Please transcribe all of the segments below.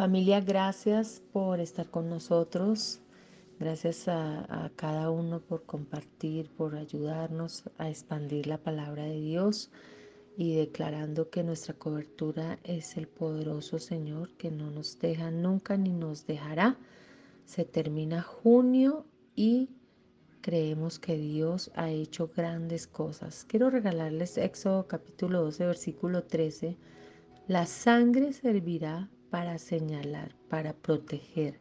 Familia, gracias por estar con nosotros. Gracias a, cada uno por compartir, por ayudarnos a expandir la palabra de Dios y declarando que nuestra cobertura es el poderoso Señor que no nos deja nunca ni nos dejará. Se termina junio y creemos que Dios ha hecho grandes cosas. Quiero regalarles Éxodo capítulo 12, versículo 13. La sangre servirá para señalar, para proteger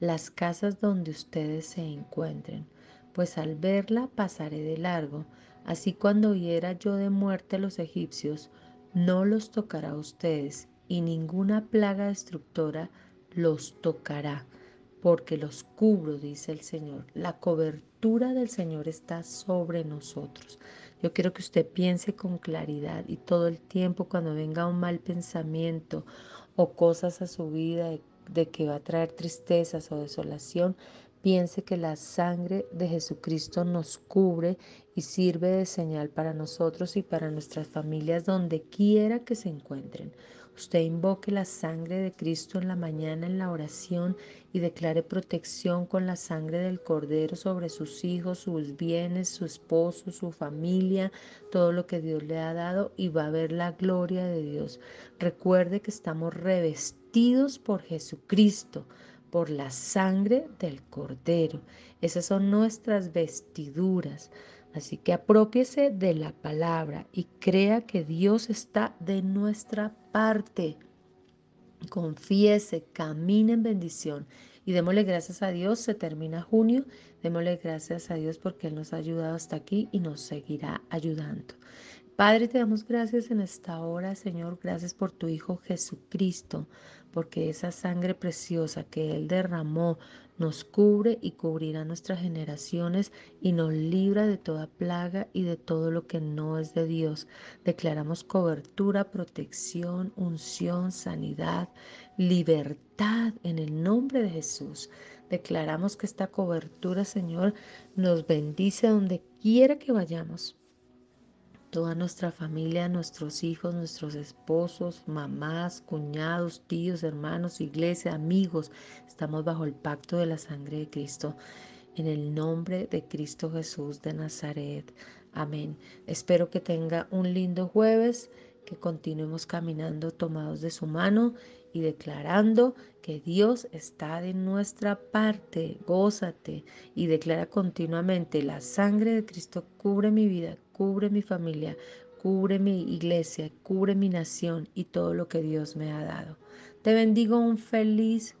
las casas donde ustedes se encuentren, pues al verla pasaré de largo. Así cuando hiera yo de muerte a los egipcios, no los tocará a ustedes, y ninguna plaga destructora los tocará porque los cubro, dice el Señor. La cobertura del Señor está sobre nosotros. Yo quiero que usted piense con claridad y todo el tiempo cuando venga un mal pensamiento o cosas a su vida de, que va a traer tristezas o desolación, piense que la sangre de Jesucristo nos cubre y sirve de señal para nosotros y para nuestras familias donde quiera que se encuentren. Usted invoque la sangre de Cristo en la mañana en la oración y declare protección con la sangre del Cordero sobre sus hijos, sus bienes, su esposo, su familia, todo lo que Dios le ha dado y va a ver la gloria de Dios. Recuerde que estamos revestidos por Jesucristo por la sangre del Cordero. Esas son nuestras vestiduras. Así que apropíese de la palabra y crea que Dios está de nuestra parte. Confiese, camine en bendición y démosle gracias a Dios. Se termina junio. Démosle gracias a Dios porque Él nos ha ayudado hasta aquí y nos seguirá ayudando. Padre, te damos gracias en esta hora, Señor. Gracias por tu Hijo Jesucristo, porque esa sangre preciosa que Él derramó nos cubre y cubrirá nuestras generaciones y nos libra de toda plaga y de todo lo que no es de Dios. Declaramos cobertura, protección, unción, sanidad, libertad en el nombre de Jesús. Declaramos que esta cobertura, Señor, nos bendice donde quiera que vayamos toda nuestra familia, nuestros hijos, nuestros esposos, mamás, cuñados, tíos, hermanos, iglesia, amigos. Estamos bajo el pacto de la sangre de Cristo. En el nombre de Cristo Jesús de Nazaret. Amén. Espero que tenga un lindo jueves, que continuemos caminando tomados de su mano y declarando que Dios está de nuestra parte. Gózate y declara continuamente, la sangre de Cristo cubre mi vida, cubre mi familia, cubre mi iglesia, cubre mi nación y todo lo que Dios me ha dado. Te bendigo un feliz